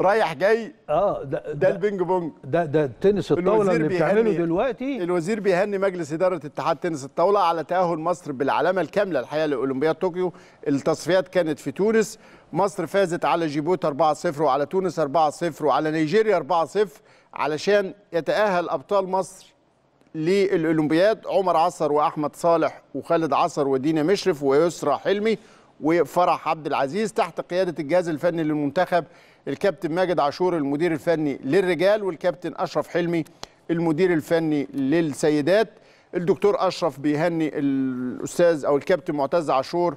رايح جاي اه ده, ده البينج بونج ده ده التنس الطاوله اللي بتعمله دلوقتي الوزير بيهني مجلس اداره اتحاد تنس الطاوله على تاهل مصر بالعلامه الكامله الحقيقه لاولمبياد طوكيو التصفيات كانت في تونس مصر فازت على جيبوت 4-0 وعلى تونس 4-0 وعلى نيجيريا 4-0 علشان يتاهل ابطال مصر للاولمبياد عمر عصر واحمد صالح وخالد عصر ودينا مشرف ويسرى حلمي وفرح عبد العزيز تحت قياده الجهاز الفني للمنتخب الكابتن ماجد عاشور المدير الفني للرجال والكابتن اشرف حلمي المدير الفني للسيدات الدكتور اشرف بيهني الاستاذ او الكابتن معتز عاشور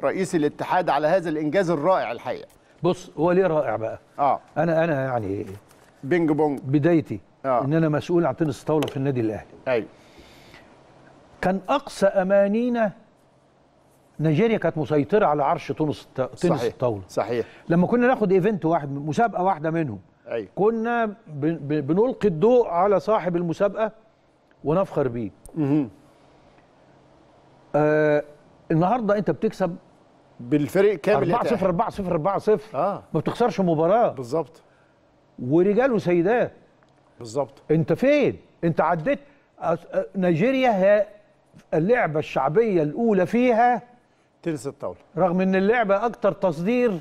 رئيس الاتحاد على هذا الانجاز الرائع الحقيقه بص هو ليه رائع بقى اه انا انا يعني بينج بونج بدايتي آه. ان انا مسؤول عن تنس الطاوله في النادي الاهلي ايوه كان اقصى امانينا نيجيريا كانت مسيطره على عرش تونس تنس صحيح. الطاوله صحيح لما كنا ناخد ايفنت واحد مسابقه واحده منهم أيوة. كنا بنلقي الضوء على صاحب المسابقه ونفخر بيه آه النهارده انت بتكسب بالفريق كامل 4 0 4 0 4 0 اه ما بتخسرش مباراه بالظبط ورجال وسيدات بالظبط انت فين انت عديت نيجيريا هي اللعبه الشعبيه الاولى فيها تنس الطاوله رغم ان اللعبه اكتر تصدير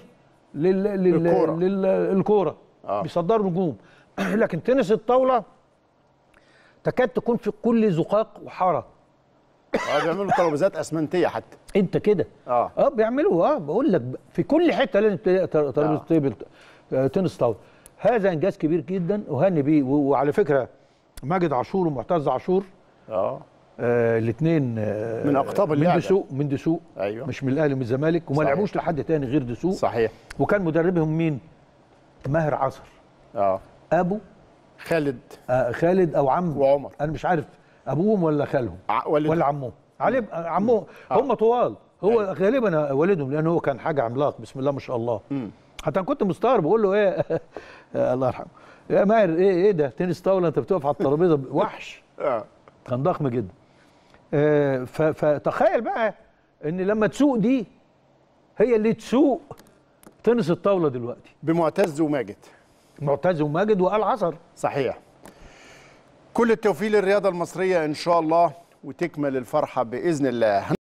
لل... لل... لل... آه. بيصدروا نجوم لكن تنس الطاوله تكاد تكون في كل زقاق وحاره اه بيعملوا ترابيزات اسمنتيه حتى انت كده اه اه بيعملوا اه بقول لك في كل حته لازم ترابيزه آه. تيبل آه، تنس طاوله هذا انجاز كبير جدا اهني بيه وعلى فكره ماجد عاشور ومعتز عاشور اه آه، الاثنين آه، من اقطاب اللعبه من دسوق من دسوق أيوة. مش من الاهلي ومن الزمالك وما لعبوش لحد تاني غير دسوق صحيح وكان مدربهم مين؟ ماهر عصر اه ابو خالد آه خالد او عم وعمر انا مش عارف ابوهم ولا خالهم والد. ولا عمهم علي آه، عمهم آه. هم طوال هو أيوة. غالبا والدهم لان هو كان حاجه عملاق بسم الله ما شاء الله م. حتى انا كنت مستغرب بقول له ايه الله يرحمه يا ماهر ايه ايه ده تنس طاوله انت بتقف على الترابيزه وحش اه كان ضخم جدا آه، فتخيل بقى ان لما تسوق دي هي اللي تسوق تنس الطاوله دلوقتي بمعتز وماجد معتز وماجد وقال عصر صحيح كل التوفيق للرياضه المصريه ان شاء الله وتكمل الفرحه باذن الله